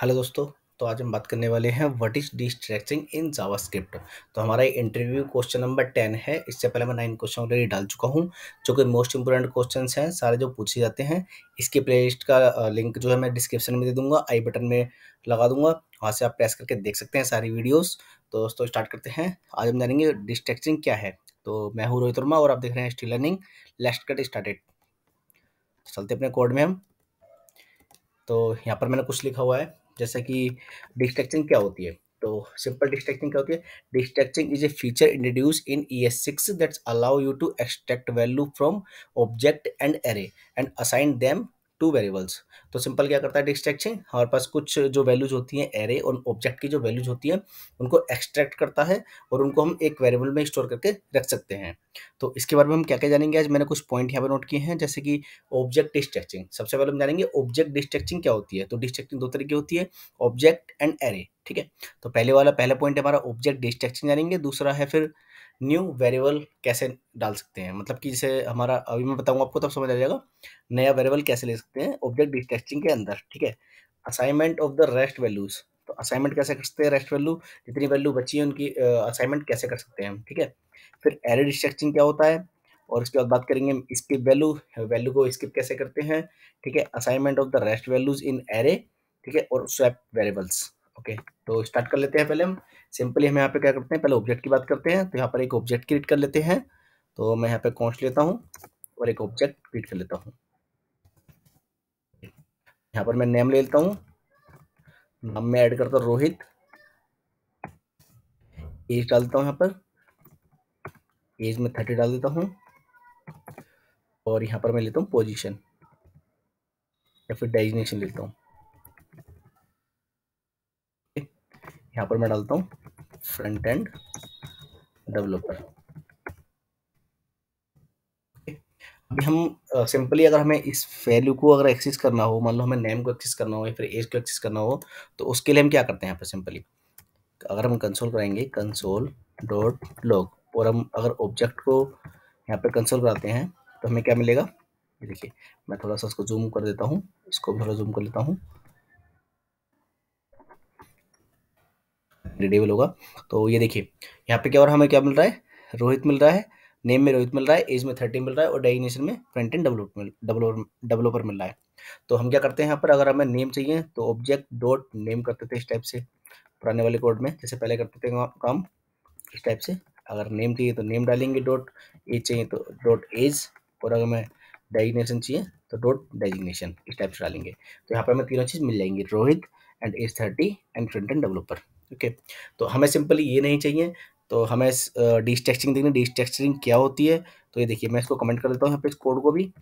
hello दोस्तों तो आज हम बात करने वाले हैं what is destructuring in JavaScript तो हमारा इंटरव्यू क्वेश्चन नंबर टेन है इससे पहले मैं नाइन क्वेश्चन ऑलरेडी डाल चुका हूँ जो कि मोस्ट इंपोर्टेंट क्वेश्चन हैं सारे जो पूछे जाते हैं इसके प्लेलिस्ट का लिंक जो है मैं डिस्क्रिप्शन में दे दूँगा आई बटन में लगा दूंगा वहाँ से आप प्रेस करके देख सकते हैं सारी वीडियोज़ तो दोस्तों स्टार्ट करते हैं आज हम जानेंगे डिस्ट्रैक्टिंग क्या है तो मैं हूँ रोहित वर्मा और आप देख रहे हैं स्टिल लर्निंग लेस्ट कट स्टार्टेड चलते अपने कोड में हम तो यहाँ पर मैंने कुछ लिखा हुआ है जैसा कि डिस्ट्रक्चिंग क्या होती है तो सिंपल डिस्ट्रक्चिंग क्या होती है destructuring is a feature introduced in E S six that's allow you to extract value from object and array and assign them to variables तो सिंपल क्या करता है डिस्ट्रैक्शन हमारे पास कुछ जो वैल्यूज होती हैं एरे और ऑब्जेक्ट की जो वैल्यूज होती हैं उनको एक्सट्रैक्ट करता है और उनको हम एक वेरिएबल में स्टोर करके रख सकते हैं तो इसके बारे में हम क्या क्या जानेंगे आज मैंने कुछ पॉइंट यहाँ पर नोट किए हैं जैसे कि ऑब्जेक्ट डिस्ट्रैक्चिंग सबसे पहले हम जानेंगे ऑब्जेक्ट डिस्ट्रैक्चिंग क्या होती है तो डिस्ट्रेक्चिंग दो तरीके होती है ऑब्जेक्ट एंड एरे ठीक है तो पहले वाला पहला पॉइंट हमारा ऑब्जेक्ट डिस्ट्रैक्शन जानेंगे दूसरा है फिर न्यू वेरिएबल कैसे डाल सकते हैं मतलब कि जैसे हमारा अभी मैं बताऊंगा आपको तब समझ आ जाएगा नया वेरिएबल कैसे ले सकते हैं ऑब्जेक्ट बेस्ड टेस्टिंग के अंदर ठीक है assignment of the rest values तो असाइनमेंट कैसे कर सकते हैं रेस्ट वैल्यू जितनी वैल्यू बची है उनकी असाइनमेंट कैसे कर सकते हैं हम ठीक है फिर एरे डिस्ट्रक्टिंग क्या होता है और उसके बाद बात करेंगे स्किप वैल्यू वैल्यू को स्किप कैसे करते हैं ठीक है assignment of the rest values in array ठीक है और स्वैप वेरिएबल्स ओके तो स्टार्ट कर लेते हैं पहले हम सिंपली हम यहाँ पे क्या करते हैं पहले ऑब्जेक्ट की बात करते हैं तो यहाँ पर एक ऑब्जेक्ट क्रिएट कर लेते हैं तो मैं यहाँ पे कॉन्स्ट लेता हूँ और एक ऑब्जेक्ट क्रिएट कर लेता हूँ यहाँ पर मैं नेम ले लेता हूँ नाम में ऐड करता हूँ रोहित एज डाल देता हूँ यहाँ पर एज में थर्टी डाल देता हूँ और यहाँ पर मैं लेता हूँ पोजिशन या फिर डेजिनेशन लेता हूँ यहाँ पर मैं डालता हूँ फ्रंट एंड डेवलपर अभी हम सिंपली uh, अगर हमें इस वैल्यू को अगर एक्सेस करना हो मान लो हमें नेम को एक्सेस करना हो या फिर एज को एक्सेस करना हो तो उसके लिए हम क्या करते हैं यहाँ पर सिंपली अगर हम कंसोल कराएंगे कंसोल डॉट लॉग और हम अगर ऑब्जेक्ट को यहाँ पर कंसोल कराते हैं तो हमें क्या मिलेगा देखिए मैं थोड़ा सा उसको जूम कर देता हूँ इसको भी थोड़ा जूम कर लेता हूँ डिडेबल होगा तो ये देखिए यहाँ पे क्या और हमें क्या मिल रहा है रोहित मिल रहा है नेम में रोहित मिल रहा है एज में थर्टी मिल रहा है और डेगिनेशन में फ्रंट एंड डेवलपर डेवलपर मिल रहा है तो हम क्या करते हैं यहाँ पर अगर हमें नेम चाहिए तो ऑब्जेक्ट डॉट नेम करते थे इस टाइप से पुराने वाले कोड में जैसे पहले करते थे काम इस टाइप से अगर नेम चाहिए तो नेम डालेंगे डॉट एज चाहिए तो डॉट एज और अगर हमें डेजिग्नेशन चाहिए तो डॉट डेजिग्नेशन इस टाइप से डालेंगे तो यहाँ पर हमें तीनों चीज़ मिल जाएंगी Rohit and age thirty and front end developer okay तो हमें सिंपली ये नहीं चाहिए तो हमें डिस्टेक्चरिंग देखनी डिस्टेक्चरिंग क्या होती है तो ये देखिए मैं इसको कमेंट कर देता हूँ यहाँ पे इस कोड को भी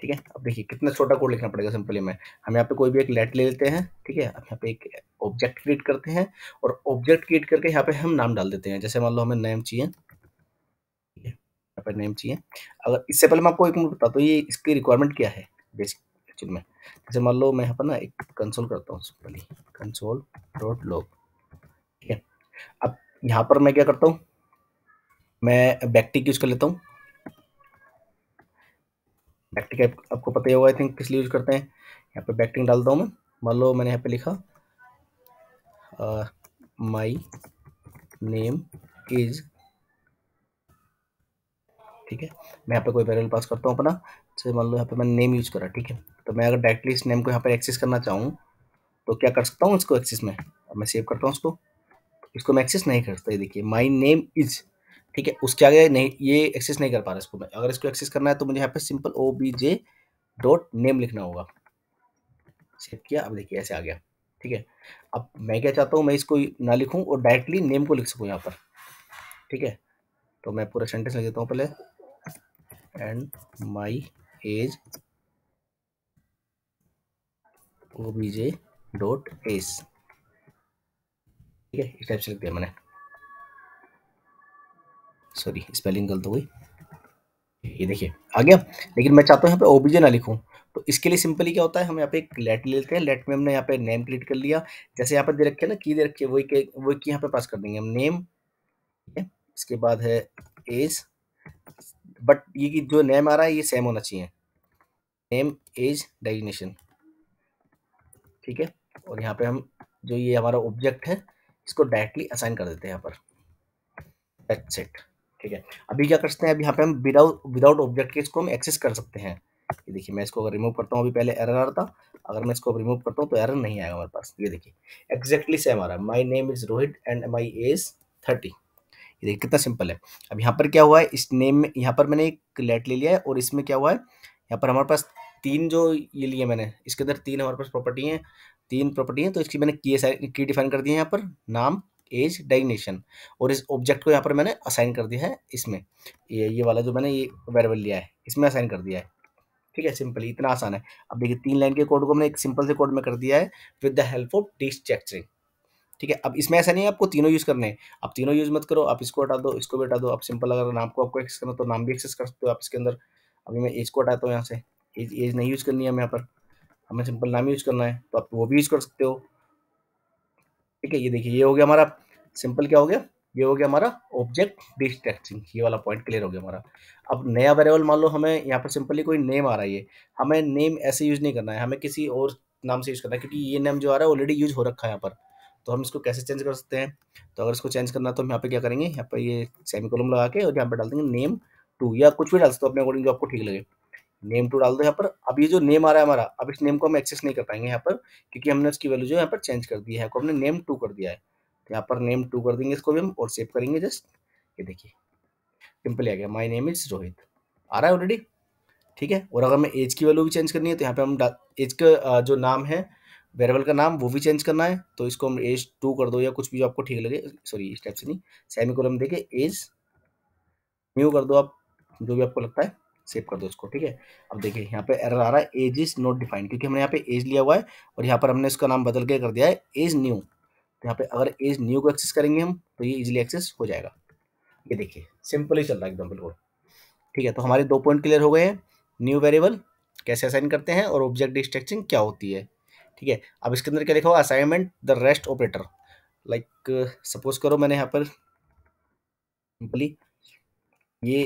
ठीक है अब देखिए कितना छोटा कोड लिखना पड़ेगा सिंपली में हम यहाँ पे कोई भी एक लेट ले लेते हैं ठीक है अब यहाँ पे एक ऑब्जेक्ट क्रिएट करते हैं और ऑब्जेक्ट क्रिएट करके यहाँ पे हम नाम डाल देते हैं जैसे मान लो हमें नेम चाहिए यहाँ पर नेम चाहिए अगर इससे पहले मैं आपको एक मिनट बताता हूँ ये इसकी रिक्वायरमेंट क्या है बेसिक एक्चुअल में जैसे मान लो मैं यहाँ पर ना एक कंसोल करता हूँ सिंपली कंसोल डॉट लॉग ठीक है अब यहाँ पर मैं क्या करता हूँ मैं बैक्टिक यूज़ कर लेता हूँ बैक्टिक आप, आपको पता ही होगा आई थिंक किस लिए यूज़ करते हैं यहाँ पर बैक्टिक डालता हूँ मैं मान लो मैंने यहाँ पे लिखा माई नेम इज ठीक है मैं यहाँ पे कोई पैरल पास करता हूँ अपना जैसे मान लो यहाँ पे मैंने नेम यूज़ करा ठीक है तो मैं अगर डायरेक्टली इस नेम को यहाँ पर एक्सेस करना चाहूँ तो क्या कर सकता हूँ इसको एक्सेस में अब मैं सेव करता हूँ उसको इसको मैं एक्सेस नहीं करता ये देखिए माई नेम इज ठीक है उसके आगे नहीं ये एक्सेस नहीं कर पा रहा इसको मैं अगर इसको एक्सेस करना है तो मुझे यहाँ पे simple O B J dot name लिखना होगा सेव किया अब देखिए ऐसे आ गया ठीक है अब मैं क्या चाहता हूँ मैं इसको ना लिखूँ और डायरेक्टली नेम को लिख सकूँ यहाँ पर ठीक है तो मैं पूरा सेंटेंस लिख देता हूँ पहले and my age O B J dot S ठीक है इस टाइप से लिख दिया मैंने सॉरी स्पेलिंग गलत हो गई ये देखिए आ गया लेकिन मैं चाहता हूँ यहाँ पे ओबीजे ना लिखूँ तो इसके लिए सिंपली क्या होता है हम यहाँ पे एक लेट ले लेते हैं लेट में हमने यहाँ पे नेम क्रिएट कर लिया जैसे यहाँ पे दे रखे ना की दे रखी है वही के वही की यहाँ पे पास कर देंगे हम नेम ठीक है इसके बाद है एज बट ये की जो नेम आ रहा है ये सेम होना चाहिए नेम एज डेजिनेशन ठीक है और यहाँ पे हम जो ये हमारा ऑब्जेक्ट है इसको डायरेक्टली असाइन कर देते हैं यहाँ पर दैट्स इट ठीक है अभी क्या करते हैं अभी यहाँ पे हम विदाउट विदाउट ऑब्जेक्ट के इसको हम एक्सेस कर सकते हैं ये देखिए मैं इसको अगर रिमूव करता हूँ अभी पहले एरर आ रहा था अगर मैं इसको रिमूव करता हूँ तो एरर नहीं आएगा मेरे पास ये देखिए एक्जैक्टली सेम आ रहा है my name is Rohit and my age thirty ये देखिए कितना सिंपल है अब यहाँ पर क्या हुआ है इस नेम में यहाँ पर मैंने एक लेट ले लिया है और इसमें क्या हुआ है यहाँ पर हमारे पास तीन जो ये लिए मैंने इसके अंदर तीन हमारे पास प्रॉपर्टी हैं तीन प्रॉपर्टी है तो इसकी मैंने की की डिफाइन कर दी है यहाँ पर नाम एज डेग्नेशन और इस ऑब्जेक्ट को यहाँ पर मैंने असाइन कर दिया है इसमें ये ये वाला जो मैंने ये वेरेबल लिया है इसमें असाइन कर दिया है ठीक है सिंपल इतना आसान है अब देखिए तीन लाइन के कोड को मैंने एक सिंपल से कोड में कर दिया है with the help of destructuring ठीक है अब इसमें ऐसा नहीं है आपको तीनों यूज़ करने हैं आप तीनों यूज़ मत करो आप इसको हटा दो इसको भी हटा दो आप सिंपल अगर नाम को आपको एक्सेस करना तो नाम भी एक्सेस कर सकते हो आप इसके अंदर अभी मैं एज को हटाता हूँ यहाँ से एज एज नहीं यूज़ करनी है हम यहाँ पर हमें सिंपल नाम यूज करना है तो आप वो भी यूज कर सकते हो ठीक है ये देखिए ये हो गया हमारा सिंपल क्या हो गया ये हो गया हमारा ऑब्जेक्ट डिस्ट्रैक्टिंग ये वाला पॉइंट क्लियर हो गया हमारा अब नया वेरेबल मान लो हमें यहाँ पर सिंपली कोई नेम आ रहा है हमें नेम ऐसे यूज नहीं करना है हमें किसी और नाम से यूज करना है क्योंकि ये नेम जो आ रहा है ऑलरेडी यूज हो रखा है यहाँ पर तो हम इसको कैसे चेंज कर सकते हैं तो अगर इसको चेंज करना तो हम यहाँ पे क्या करेंगे यहाँ पर ये सेमी कॉलम लगा के और यहाँ पर डाल देंगे नेम टू या कुछ भी डाल सकते हो अपने अकॉर्डिंग जो आपको ठीक लगे नेम टू तो डाल दो यहाँ पर अब ये जो नेम आ रहा है हमारा अब इस नेम को हम एक्सेस नहीं कर पाएंगे यहाँ पर क्योंकि हमने उसकी वैल्यू जो यहाँ पर चेंज कर दी है हमने नेम टू कर दिया है तो यहाँ पर नेम टू कर देंगे इसको भी हम और सेव करेंगे जस्ट ये देखिए सिंपली आ गया माई नेम इज रोहित आ रहा है ऑलरेडी ठीक है और अगर हमें एज की वैल्यू भी चेंज करनी है तो यहाँ पर हम एज का जो नाम है वेरेबल का नाम वो भी चेंज करना है तो इसको हम एज टू कर दो या कुछ भी जो आपको ठीक लगे सॉरी इस टाइप से नहीं सेमी कॉलम देखिए एज न्यू कर दो आप जो भी आपको लगता है सेव कर दो इसको ठीक है अब देखिए यहाँ पे एरर आ रहा है एज इज नॉट डिफाइंड क्योंकि हमने यहाँ पे एज लिया हुआ है और यहाँ पर हमने इसका नाम बदल के कर दिया है एज न्यू तो यहाँ पे अगर एज न्यू को एक्सेस करेंगे हम तो ये इजिली एक्सेस हो जाएगा ये देखिए सिंपल ही चल रहा है एकदम बिल्कुल ठीक है तो हमारे दो पॉइंट क्लियर हो गए हैं न्यू वेरिएबल कैसे असाइन करते हैं और ऑब्जेक्ट डिस्ट्रक्चिंग क्या होती है ठीक है अब इसके अंदर क्या लिखा हुआ assignment the rest operator like suppose करो मैंने यहाँ पर सिंपली ये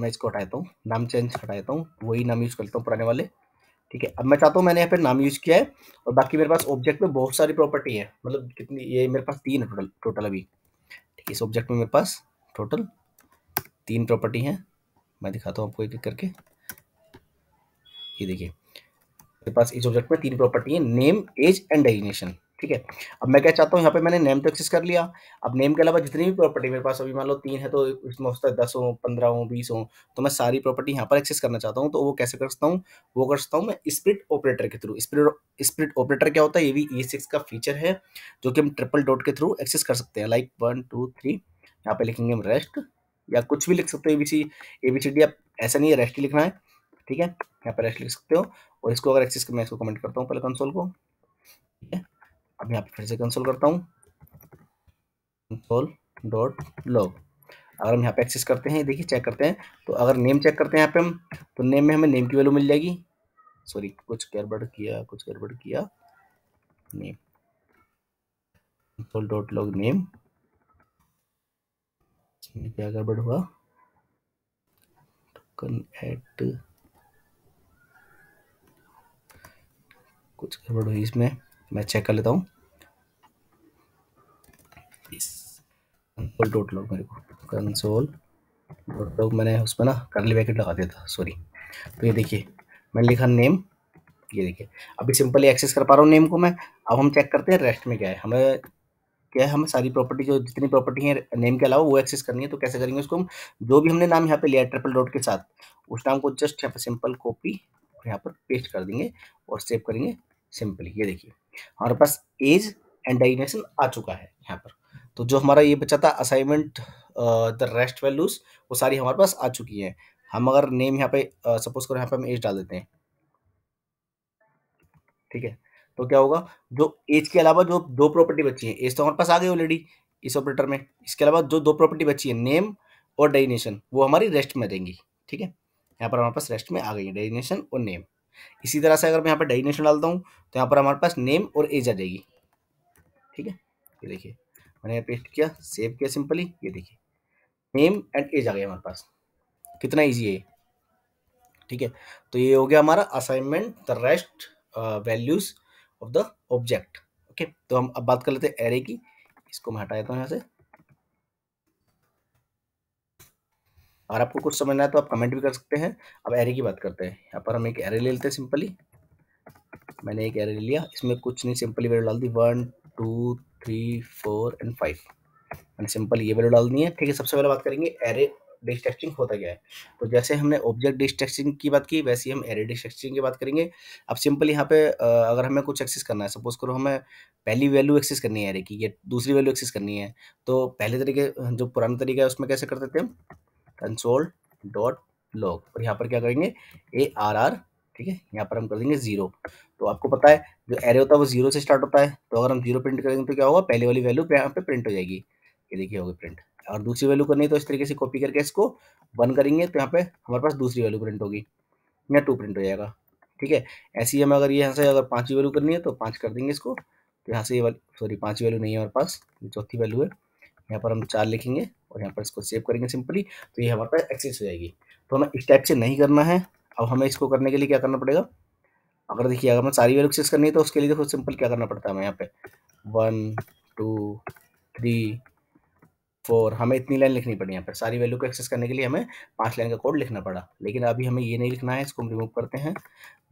मैं इसको हटाता हूँ नाम चेंज हटा देता हूँ वही नाम यूज़ करता हूँ पुराने वाले ठीक है अब मैं चाहता हूँ मैंने यहाँ पे नाम यूज़ किया है और बाकी मेरे पास ऑब्जेक्ट में बहुत सारी प्रॉपर्टी है मतलब कितनी ये मेरे पास तीन है टोटल टोटल अभी ठीक है इस ऑब्जेक्ट में मेरे पास टोटल तीन प्रॉपर्टी हैं मैं दिखाता हूँ आपको एक करके ये देखिए मेरे पास इस ऑब्जेक्ट में तीन प्रॉपर्टी है नेम एज एंड डेजिनेशन ठीक है अब मैं क्या चाहता हूँ यहाँ पे मैंने नेम तो एक्सेस कर लिया अब नेम के अलावा जितनी भी प्रॉपर्टी मेरे पास अभी मान लो तीन है तो इसमें हो सकता है दस हो पंद्रह हो बीस हो तो मैं सारी प्रॉपर्टी यहाँ पर एक्सेस करना चाहता हूँ तो वो कैसे कर सकता हूँ वो कर सकता हूँ मैं स्प्रिट ऑपरेटर के थ्रू स्प्रिट स्प्रिट ऑपरेटर क्या होता है ये भी ई e सिक्स का फीचर है जो कि हम ट्रिपल डॉट के थ्रू एक्सेस कर सकते हैं लाइक वन टू थ्री यहाँ पे लिखेंगे हम रेस्ट या कुछ भी लिख सकते हो A B C A B C D आप ऐसा नहीं है रेस्ट ही लिखना है ठीक है यहाँ पर रेस्ट लिख सकते हो और इसको अगर एक्सेस मैं इसको कमेंट करता हूँ पहले कंसोल को ठीक है अब यहाँ पे फिर से कंसोल करता हूँ कंसोल डॉट लॉग अगर हम यहाँ पे एक्सेस करते हैं देखिए चेक करते हैं तो अगर नेम चेक करते हैं यहाँ पे हम तो नेम में हमें नेम की वैल्यू मिल जाएगी सॉरी कुछ गड़बड़ किया कुछ गड़बड़ किया name console dot log name इसमें क्या गड़बड़ हुआ टोकन एट कुछ गड़बड़ हुई इसमें मैं चेक कर लेता हूँ तीस कंसोल डॉट लॉग मेरे को कंसोल डॉट लॉग मैंने उसमें ना करली बैकेट लगा दिया था सॉरी तो ये देखिए मैंने लिखा नेम ये देखिए अभी सिंपली एक्सेस कर पा रहा हूँ नेम को मैं अब हम चेक करते हैं रेस्ट में क्या है हमें क्या है हमें सारी प्रॉपर्टी जो जितनी प्रॉपर्टी है नेम के अलावा वो एक्सेस करनी है तो कैसे करेंगे उसको हम जो भी हमने नाम यहाँ पे लिया ट्रिपल डॉट के साथ उस नाम को जस्ट यहाँ पर सिंपल कॉपी यहाँ पर पेस्ट कर देंगे और सेव करेंगे सिंपली ये देखिए हमारे पास एज एंड डेजिनेशन आ चुका है यहाँ पर तो जो हमारा ये बचा था असाइनमेंट द रेस्ट वैल्यूज वो सारी हमारे पास आ चुकी हैं हम अगर नेम यहाँ पे सपोज करो यहाँ पे हम एज डाल देते हैं ठीक है तो क्या होगा जो एज के अलावा जो दो प्रॉपर्टी बची है एज तो हमारे पास आ गई ऑलरेडी इस ऑपरेटर में इसके अलावा जो दो प्रॉपर्टी बची है नेम और डेजिनेशन वो हमारी रेस्ट में रहेंगी ठीक है यहाँ पर हमारे पास रेस्ट में आ गई है डेजिनेशन और नेम इसी तरह से अगर मैं यहाँ पर डेजिनेशन डालता हूँ तो यहाँ पर हमारे पास नेम और एज आ जाएगी ठीक है ये देखिए मैंने यहाँ पेस्ट किया सेव किया सिंपली ये देखिए नेम एंड एज आ गया हमारे पास कितना ईजी है ठीक है तो ये हो गया हमारा assignment the rest values of the object okay तो हम अब बात कर लेते हैं एरे की इसको मैं हटा देता हूँ यहाँ से और आपको कुछ समझना है तो आप कमेंट भी कर सकते हैं अब एरे की बात करते हैं यहाँ पर हम एक एरे ले लेते हैं सिंपली मैंने एक एरे ले लिया इसमें कुछ नहीं सिंपली वैल्यू डाल दी one two three four and five मैंने सिंपल ये वैल्यू डाल दी है ठीक है सबसे पहले बात करेंगे एरे डिस्ट्रक्चिंग होता क्या है तो जैसे हमने ऑब्जेक्ट डिस्ट्रक्चिंग की बात की वैसे ही हम एरे डिस्ट्रक्चिंग की बात करेंगे अब सिंपल यहाँ पे अगर हमें कुछ एक्सेस करना है सपोज करो हमें पहली वैल्यू एक्सेस करनी है एरे की या दूसरी वैल्यू एक्सेस करनी है तो पहले तरीके जो पुराना तरीका है उसमें कैसे करते थे हम कंसोल डॉट लॉग और यहाँ पर क्या करेंगे ए आर आर ठीक है यहाँ पर हम कर देंगे ज़ीरो तो आपको पता है जो एरे होता है वो जीरो से स्टार्ट होता है तो अगर हम जीरो प्रिंट करेंगे तो क्या होगा पहले वाली वैल्यू यहाँ पे प्रिंट हो जाएगी ये देखिए होगी प्रिंट और दूसरी वैल्यू करनी तो इस तरीके से कॉपी करके इसको वन करेंगे तो यहाँ पे हमारे पास दूसरी वैल्यू प्रिंट होगी या टू प्रिंट हो जाएगा ठीक है ऐसी हमें अगर यहाँ से अगर पाँचवीं वैल्यू करनी है तो पाँच कर देंगे इसको तो यहाँ से ये सॉरी पाँचवीं वैल्यू नहीं है हमारे पास चौथी वैल्यू है यहाँ पर हम चार लिखेंगे और यहाँ पर इसको सेव करेंगे सिंपली तो ये हमारे पास एक्सेस हो जाएगी तो हमें इस टाइप से नहीं करना है अब हमें इसको करने के लिए क्या करना पड़ेगा अगर देखिए अगर मैं सारी वैल्यू एक्सेस करनी है तो उसके लिए देखो सिंपल क्या करना पड़ता है हमें यहाँ पे वन टू थ्री फोर हमें इतनी लाइन लिखनी पड़ी यहाँ पर सारी वैल्यू को एक्सेस करने के लिए हमें पांच लाइन का कोड लिखना पड़ा लेकिन अभी हमें ये नहीं लिखना है इसको हम रिमूव करते हैं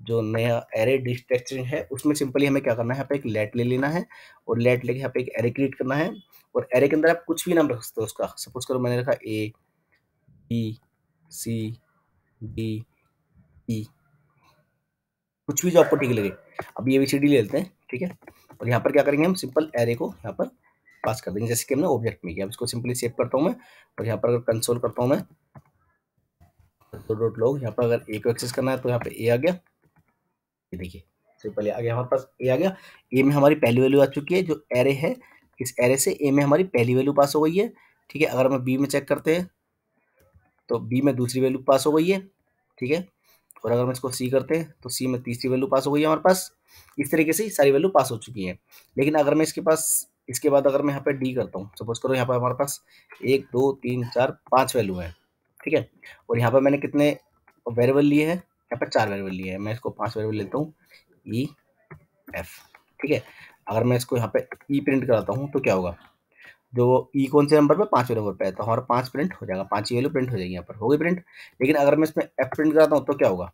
जो नया एरे डिस्ट्रक्चरिंग है उसमें सिंपली हमें क्या करना है यहाँ पे एक लेट ले लेना है और लेट लेके यहाँ पे एक एरे क्रिएट करना है और एरे के अंदर आप कुछ भी नाम रख सकते हो उसका सपोज करो मैंने रखा ए बी सी डी ई कुछ भी जो आपको ठीक लगे अब ये डी ले लेते हैं ठीक है और यहाँ पर क्या करेंगे हम सिंपल एरे को यहाँ पर पास कर देंगे जैसे कि हमने ऑब्जेक्ट में किया अब इसको सिंपली सेव करता हूँ मैं और यहाँ पर अगर कंसोल करता हूँ मैं तो डॉट लोग यहाँ पर अगर ए को एक्सेस करना है तो यहाँ पर ए आ गया ये देखिए सिंपल आ गया हमारे पास ए आ गया ए में हमारी पहली वैल्यू आ चुकी है जो एरे है इस एरे से ए में हमारी पहली वैल्यू पास हो गई है ठीक है अगर हम बी में चेक करते हैं तो बी में दूसरी वैल्यू पास हो गई है ठीक है और अगर हम इसको सी करते हैं तो सी में तीसरी वैल्यू पास हो गई है हमारे पास इस तरीके से सारी वैल्यू पास हो चुकी है लेकिन अगर मैं इसके पास इसके बाद अगर मैं यहाँ पे डी करता हूँ सपोज करो यहाँ पर हमारे पास एक दो तीन चार पाँच वैल्यू है ठीक है और यहाँ पर मैंने कितने वेरेबल लिए हैं यहाँ पर चार वेरेबल लिए हैं मैं इसको पाँच वेरेबल लेता हूँ ई e, एफ ठीक है अगर मैं इसको यहाँ पर ई प्रिंट कराता हूँ तो क्या होगा जो ई e कौन से नंबर पर पाँचवें नंबर पर है तो हमारा पाँच प्रिंट हो जाएगा पाँच वैल्यू प्रिंट हो जाएगी यहाँ पर होगी प्रिंट लेकिन अगर मैं इसमें एफ प्रिंट कराता हूँ तो क्या होगा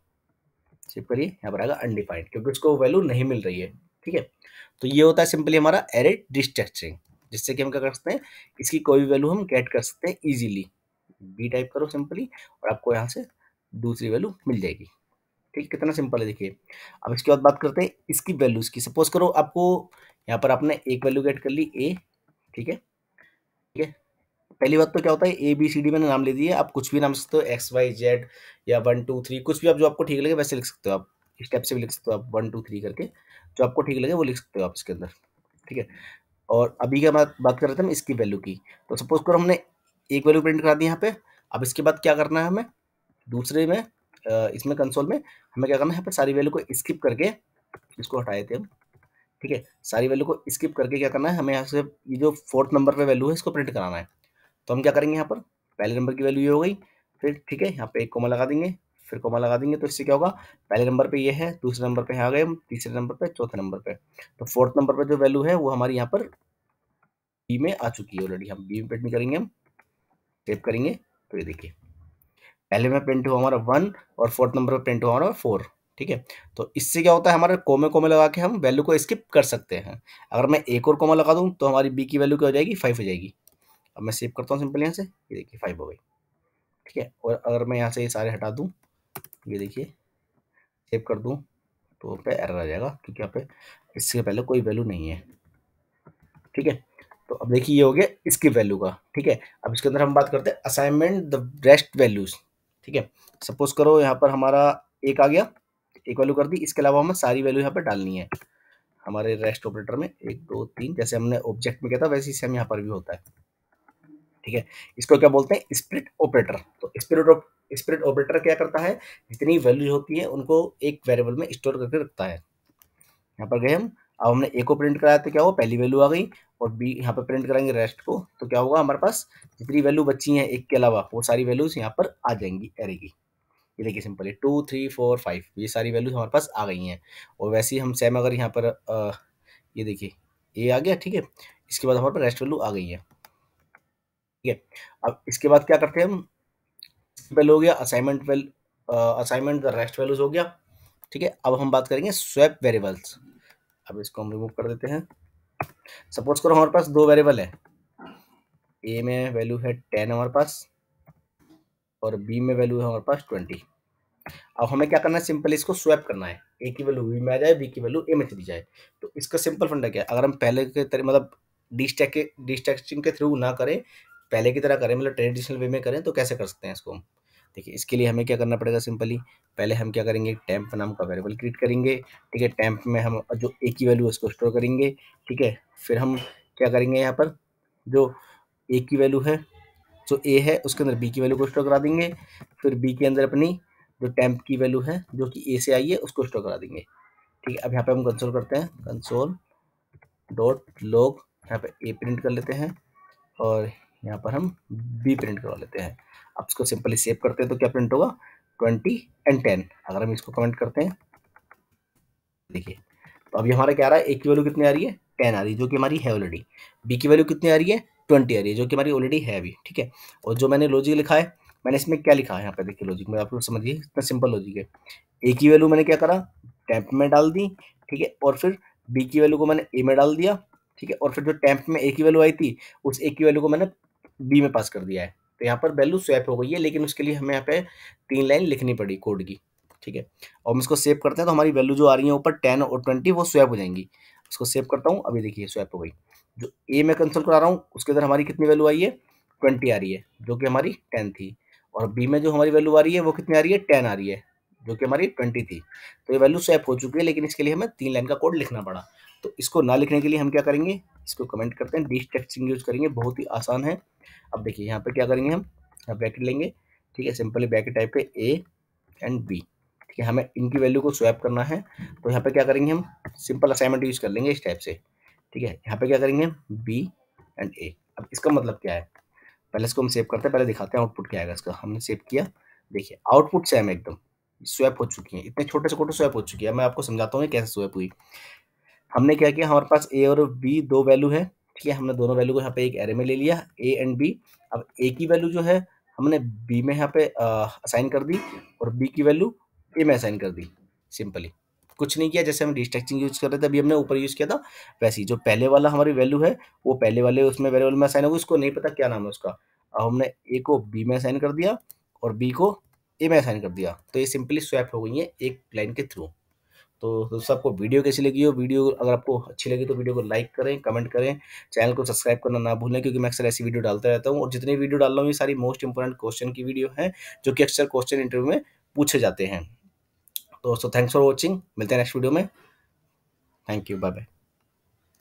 सिर्फ करिए यहाँ पर आएगा अनडिफाइंड क्योंकि उसको वैल्यू नहीं मिल रही है ठीक है तो ये होता है सिंपली हमारा एरे डिस्ट्रक्चरिंग जिससे कि हम क्या कर सकते हैं इसकी कोई भी वैल्यू हम गेट कर सकते हैं ईजिली बी टाइप करो सिंपली और आपको यहाँ से दूसरी वैल्यू मिल जाएगी ठीक कितना सिंपल है देखिए अब इसके बाद बात करते हैं इसकी वैल्यूज़ की सपोज करो आपको यहाँ पर आपने एक वैल्यू गेट कर ली ए ठीक है ठीक है पहली बात तो क्या होता है ए बी सी डी मैंने नाम ले दिए आप कुछ भी नाम सकते हो एक्स वाई जेड या वन टू थ्री कुछ भी आप जो आपको ठीक लगे वैसे लिख सकते हो आप स्टेप से भी लिख सकते हो आप वन टू थ्री करके जो आपको ठीक लगे वो लिख सकते हो आप इसके अंदर ठीक है और अभी क्या बात बात कर रहे थे हम इसकी वैल्यू की तो सपोज करो हमने एक वैल्यू प्रिंट करा दी यहाँ पे अब इसके बाद क्या करना है हमें दूसरे में इसमें कंसोल में हमें क्या करना है यहाँ पर सारी वैल्यू को स्किप करके इसको हटाए थे हम ठीक है सारी वैल्यू को स्किप करके क्या करना है हमें यहाँ से ये जो फोर्थ नंबर पे वैल्यू है इसको प्रिंट कराना है तो हम क्या करेंगे यहाँ पर पहले नंबर की वैल्यू ये हो गई फिर ठीक है यहाँ पे एक कोमा लगा देंगे फिर कोमा लगा देंगे तो इससे क्या होगा पहले नंबर पे ये है दूसरे नंबर पे यहाँ गए हम तीसरे नंबर पे चौथे नंबर पे तो फोर्थ नंबर पे जो वैल्यू है वो हमारी यहाँ पर बी में आ चुकी है ऑलरेडी हम बी में प्रिंट नहीं करेंगे हम सेव करेंगे तो ये देखिए पहले में प्रिंट हुआ हमारा वन और फोर्थ नंबर पर प्रिंट हुआ हमारा फोर ठीक है तो इससे क्या होता है हमारे कोमे कोमे लगा के हम वैल्यू को स्किप कर सकते हैं अगर मैं एक और कोमा लगा दूँ तो हमारी बी की वैल्यू क्या हो जाएगी फाइव हो जाएगी अब मैं सेव करता हूँ सिंपल यहाँ से ये देखिए फाइव हो गई ठीक है और अगर मैं यहाँ से ये सारे हटा दूँ ये देखिए सेव कर दूँ तो पे एरर आ जाएगा क्योंकि यहाँ पे इसके पहले कोई वैल्यू नहीं है ठीक है तो अब देखिए ये हो गया इसकी वैल्यू का ठीक है अब इसके अंदर हम बात करते हैं असाइनमेंट द रेस्ट वैल्यूज ठीक है सपोज करो यहाँ पर हमारा एक आ गया एक वैल्यू कर दी इसके अलावा हमें सारी वैल्यू यहाँ पर डालनी है हमारे रेस्ट ऑपरेटर में एक दो तीन जैसे हमने ऑब्जेक्ट में कहता वैसे सेम यहाँ पर भी होता है ठीक है इसको क्या बोलते हैं स्प्रिट ऑपरेटर तो स्प्रिट स्प्रिट ऑपरेटर क्या करता है जितनी वैल्यू होती है उनको एक वेरिएबल में स्टोर करके रखता है यहाँ पर गए हम अब हमने ए को प्रिंट कराया तो क्या हुआ पहली वैल्यू आ गई और बी यहाँ पर प्रिंट कराएंगे रेस्ट को तो क्या होगा हमारे पास जितनी वैल्यू बची है एक के अलावा वो सारी वैल्यूज यहाँ पर आ जाएंगी एरे की ये देखिए simply two three four five ये सारी वैल्यूज हमारे पास आ गई हैं और वैसे ही हम सेम अगर यहाँ पर ये देखिए ये आ गया ठीक है इसके बाद हमारे पास रेस्ट वैल्यू आ गई है ठीक है अब इसके बाद क्या करते हैं हम पहले हो गया assignment well assignment the rest values हो गया ठीक है अब हम बात करेंगे स्वैप वेरिएबल्स अब इसको हम रिमूव कर देते हैं सपोज करो हमारे पास दो वेरिएबल है ए में वैल्यू है टेन हमारे पास और बी में वैल्यू है हमारे पास ट्वेंटी अब हमें क्या करना है सिंपल इसको स्वैप करना है ए की वैल्यू बी में आ जाए बी की वैल्यू ए में चली जाए तो इसका सिंपल फंडा क्या है अगर हम पहले के तरह मतलब डिस्टैक के के थ्रू ना करें पहले की तरह करें मतलब ट्रेडिशनल वे में करें तो कैसे कर सकते हैं इसको हम देखिए इसके लिए हमें क्या करना पड़ेगा सिंपली पहले हम क्या करेंगे टैंप नाम का वेरिएबल क्रिएट करेंगे ठीक है टैंप में हम जो ए की वैल्यू है उसको स्टोर करेंगे ठीक है फिर हम क्या करेंगे यहाँ पर जो ए की वैल्यू है जो तो ए है उसके अंदर बी की वैल्यू को स्टोर करा देंगे फिर बी के अंदर अपनी जो टेम्प की वैल्यू है जो कि ए से आई है उसको स्टोर करा देंगे ठीक है अब यहाँ पे हम कंसोल करते हैं कंसोल डॉट लॉग यहाँ पे ए प्रिंट कर लेते हैं और यहाँ पर हम बी प्रिंट करवा लेते हैं अब इसको सिंपली सेव करते हैं तो क्या प्रिंट होगा ट्वेंटी एंड टेन अगर हम इसको कमेंट करते हैं देखिए तो अभी हमारा क्या आ रहा है ए की वैल्यू कितनी आ रही है टेन आ रही है जो कि हमारी है ऑलरेडी बी की वैल्यू कितनी आ रही है ट्वेंटी आ रही है जो कि हमारी ऑलरेडी है अभी ठीक है और जो मैंने लॉजिक लिखा है मैंने इसमें क्या लिखा है यहाँ पे देखिए लॉजिक में आप लोग समझिए इतना सिंपल लॉजिक है ए की वैल्यू मैंने क्या करा टैंप में डाल दी ठीक है और फिर बी की वैल्यू को मैंने ए में डाल दिया ठीक है और फिर जो टैंप में ए की वैल्यू आई थी उस ए की वैल्यू को मैंने बी में पास कर दिया है तो यहाँ पर वैल्यू स्वैप हो गई है लेकिन उसके लिए हमें यहाँ पे तीन लाइन लिखनी पड़ी कोड की ठीक है और हम इसको सेव करते हैं तो हमारी वैल्यू जो आ रही है ऊपर टेन और ट्वेंटी वो स्वैप हो जाएंगी इसको सेव करता हूँ अभी देखिए स्वैप हो गई जो ए में कंसल्ट करा रहा हूँ उसके अंदर हमारी कितनी वैल्यू आई है ट्वेंटी आ रही है जो कि हमारी टेन थी और बी में जो हमारी वैल्यू आ रही है वो कितनी आ रही है टेन आ रही है जो कि हमारी ट्वेंटी थी तो ये वैल्यू स्वैप हो चुकी है लेकिन इसके लिए हमें तीन लाइन का कोड लिखना पड़ा तो इसको ना लिखने के लिए हम क्या करेंगे इसको कमेंट करते हैं डिस्ट्रक्सिंग यूज करेंगे बहुत ही आसान है अब देखिए यहाँ पर क्या करेंगे हम यहाँ बैकेट लेंगे ठीक है सिंपली बैकेट टाइप पे ए एंड बी ठीक है हमें इनकी वैल्यू को स्वैप करना है तो यहाँ पे क्या करेंगे हम सिंपल असाइनमेंट यूज कर लेंगे इस टाइप से ठीक है यहाँ पे क्या करेंगे बी एंड ए अब इसका मतलब क्या है पहले इसको हम सेव करते हैं पहले दिखाते हैं आउटपुट क्या आएगा इसका हमने सेव किया देखिए आउटपुट सेम एकदम स्वैप हो चुकी है इतने छोटे से छोटे स्वैप हो चुकी है मैं आपको समझाता हूँ कैसे स्वैप हुई हमने क्या किया हमारे पास ए और बी दो वैल्यू है ठीक है हमने दोनों वैल्यू को यहाँ पे एक एरे में ले लिया ए एंड बी अब ए की वैल्यू जो है हमने बी में यहाँ पे असाइन कर दी और बी की वैल्यू ए में असाइन कर दी सिंपली कुछ नहीं किया जैसे हम डिस्ट्रक्चिंग यूज़ कर रहे थे अभी हमने ऊपर यूज़ किया था वैसे ही जो पहले वाला हमारी वैल्यू है वो पहले वाले उसमें वेरिएबल में असाइन होगा उसको नहीं पता क्या नाम है उसका अब हमने ए को बी में असाइन कर दिया और बी को ए में असाइन कर दिया तो ये सिंपली स्वैप हो गई है एक लाइन के थ्रू तो दोस्तों आपको वीडियो कैसी लगी हो वीडियो अगर आपको अच्छी लगी तो वीडियो को लाइक करें कमेंट करें चैनल को सब्सक्राइब करना ना भूलें क्योंकि मैं अक्सर ऐसी वीडियो डालता रहता हूँ और जितनी वीडियो डाल रहा हूँ ये सारी मोस्ट इंपॉर्टेंट क्वेश्चन की वीडियो है जो कि अक्सर क्वेश्चन इंटरव्यू में पूछे जाते हैं दोस्तों थैंक्स फॉर वॉचिंग मिलते हैं नेक्स्ट वीडियो में थैंक यू बाय बाय